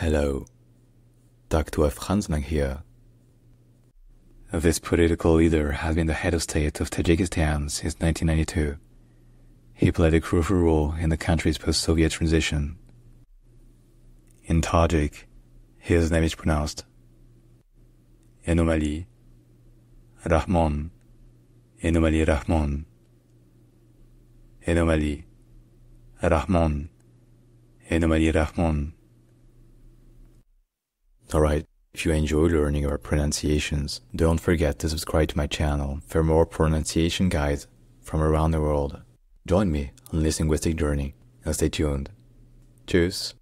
Hello, Dr. F. Hanslang here. This political leader has been the head of state of Tajikistan since 1992. He played a crucial role in the country's post-Soviet transition. In Tajik, his name is pronounced Enomali Rahman Enomali Rahman Enomali Rahman Enomali Rahman Alright, if you enjoy learning our pronunciations, don't forget to subscribe to my channel for more pronunciation guides from around the world. Join me on this linguistic journey and stay tuned. Cheers!